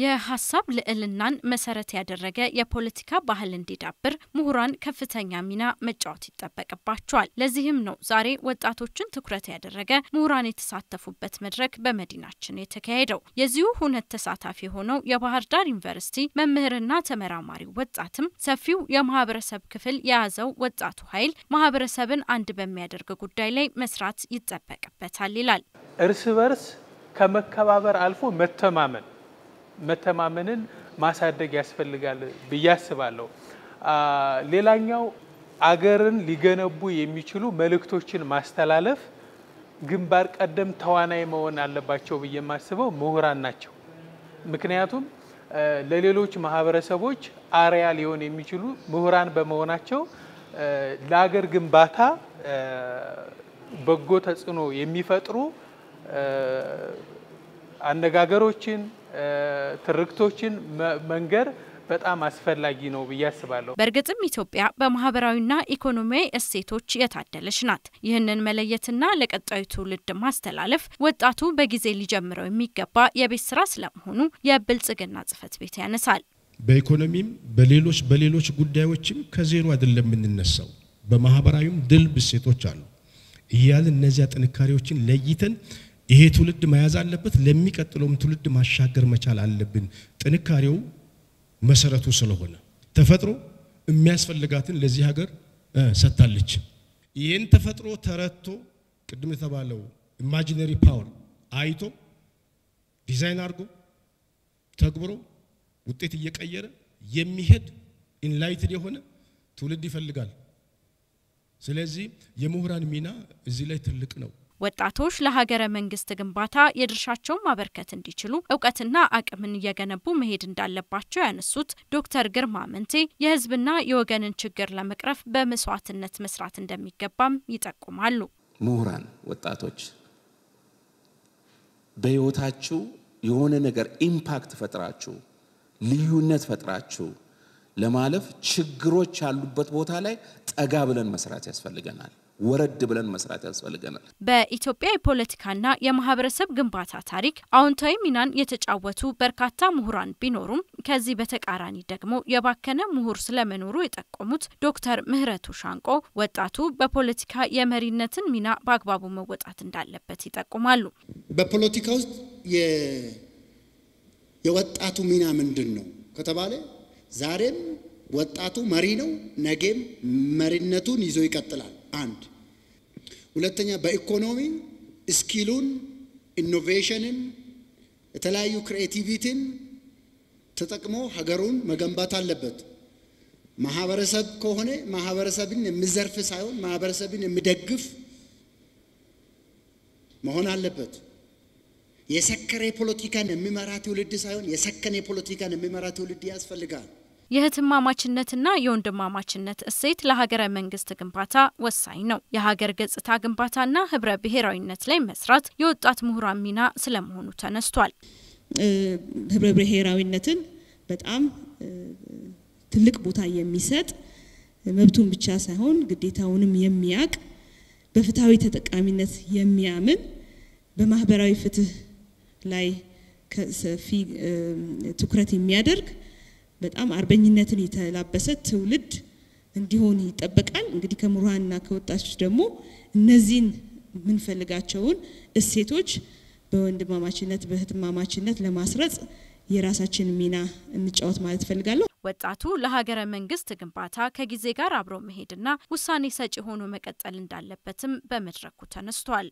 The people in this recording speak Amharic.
የሀሳብ ልዕልናን መሰረት ያደረገ የፖለቲካ ባህል እንዲዳብር ምሁራን ከፍተኛ ሚና መጫወት ይጠበቅባቸዋል። ለዚህም ነው ዛሬ ወጣቶችን ትኩረት ያደረገ ምሁራን የተሳተፉበት መድረክ በመዲናችን የተካሄደው። የዚሁ ሁነት ተሳታፊ የሆነው የባህር ዳር ዩኒቨርሲቲ መምህርና ተመራማሪ ወጣትም ሰፊው የማህበረሰብ ክፍል የያዘው ወጣቱ ኃይል ማህበረሰብን አንድ በሚያደርግ ጉዳይ ላይ መስራት ይጠበቅበታል ይላል። እርስ በርስ ከመከባበር አልፎ መተማመን መተማመንን ማሳደግ ያስፈልጋል ብዬ አስባለሁ። ሌላኛው አገርን ሊገነቡ የሚችሉ መልእክቶችን ማስተላለፍ ግንባር ቀደም ተዋናይ መሆን አለባቸው ብዬ የማስበው ምሁራን ናቸው። ምክንያቱም ለሌሎች ማህበረሰቦች አርያ ሊሆን የሚችሉ ምሁራን በመሆናቸው ለአገር ግንባታ በጎ ተጽዕኖ የሚፈጥሩ አነጋገሮችን፣ ትርክቶችን መንገር በጣም አስፈላጊ ነው ብዬ አስባለሁ። በእርግጥም ኢትዮጵያ በማህበራዊና ኢኮኖሚያዊ እሴቶች የታደለች ናት። ይህንን መለየትና ለቀጣዩ ትውልድ ማስተላለፍ ወጣቱ በጊዜ ሊጀምረው የሚገባ የቤት ስራ ስለመሆኑ የብልጽግና ጽህፈት ቤት ያነሳል። በኢኮኖሚም በሌሎች በሌሎች ጉዳዮችም ከዜሮ አይደለም የምንነሳው። በማህበራዊም ድልብ እሴቶች አሉ እያልን እነዚያ ጥንካሬዎችን ለይተን ይሄ ትውልድ መያዝ አለበት። ለሚቀጥለውም ትውልድ ማሻገር መቻል አለብን። ጥንካሬው መሰረቱ ስለሆነ ተፈጥሮ የሚያስፈልጋትን ለዚህ ሀገር ሰጥታለች። ይህን ተፈጥሮ ተረድቶ ቅድም የተባለው ኢማጂነሪ ፓወር አይቶ ዲዛይን አድርጎ ተግብሮ ውጤት እየቀየረ የሚሄድ ኢንላይትድ የሆነ ትውልድ ይፈልጋል። ስለዚህ የምሁራን ሚና እዚህ ላይ ትልቅ ነው። ወጣቶች ለሀገረ መንግስት ግንባታ የድርሻቸውን ማበርከት እንዲችሉ እውቀትና አቅምን እየገነቡ መሄድ እንዳለባቸው ያነሱት ዶክተር ግርማ አመንቴ የህዝብና የወገንን ችግር ለመቅረፍ በመስዋዕትነት መስራት እንደሚገባም ይጠቁማሉ። ምሁራን፣ ወጣቶች በህይወታችሁ የሆነ ነገር ኢምፓክት ፈጥራችሁ ልዩነት ፈጥራችሁ ለማለፍ ችግሮች ያሉበት ቦታ ላይ ጠጋ ብለን መስራት ያስፈልገናል። ወረድ ብለን መስራት ያስፈልገናል። በኢትዮጵያ የፖለቲካና የማህበረሰብ ግንባታ ታሪክ አዎንታዊ ሚናን የተጫወቱ በርካታ ምሁራን ቢኖሩም ከዚህ በተቃራኒ ደግሞ የባከነ ምሁር ስለመኖሩ የጠቆሙት ዶክተር ምህረቱ ሻንቆ ወጣቱ በፖለቲካ የመሪነትን ሚና በአግባቡ መወጣት እንዳለበት ይጠቁማሉ። በፖለቲካ ውስጥ የወጣቱ ሚና ምንድን ነው ከተባለ ዛሬም ወጣቱ መሪ ነው፣ ነገም መሪነቱን ይዞ ይቀጥላል። አንድ ሁለተኛ በኢኮኖሚ ስኪሉን ኢኖቬሽንን የተለያዩ ክሬቲቪቲን ተጠቅሞ ሀገሩን መገንባት አለበት። ማህበረሰብ ከሆነ ማህበረሰብን የሚዘርፍ ሳይሆን ማህበረሰብን የሚደግፍ መሆን አለበት። የሰከረ ፖለቲካን የሚመራ ትውልድ ሳይሆን የሰከነ ፖለቲካን የሚመራ ትውልድ ያስፈልጋል። የህትማማችነትና የወንድማማችነት እሴት ለሀገረ መንግስት ግንባታ ወሳኝ ነው። የሀገር ገጽታ ግንባታና ህብረ ብሔራዊነት ላይ መስራት የወጣት ምሁራን ሚና ስለመሆኑ ተነስቷል። ህብረ ብሔራዊነትን በጣም ትልቅ ቦታ የሚሰጥ መብቱን ብቻ ሳይሆን ግዴታውንም የሚያቅ በፍትሐዊ ተጠቃሚነት የሚያምን በማህበራዊ ፍትህ ላይ ሰፊ ትኩረት የሚያደርግ በጣም አርበኝነትን የተላበሰ ትውልድ እንዲሆን ይጠበቃል። እንግዲህ ከምሁራንና ከወጣቶች ደግሞ እነዚህን የምንፈልጋቸውን እሴቶች በወንድማማችነት በህትማማችነት ለማስረጽ የራሳችን ሚና እንጫወት ማለት እፈልጋለሁ። ወጣቱ ለሀገረ መንግስት ግንባታ ከጊዜ ጋር አብሮ መሄድና ውሳኔ ሰጪ ሆኖ መቀጠል እንዳለበትም በመድረኩ ተነስቷል።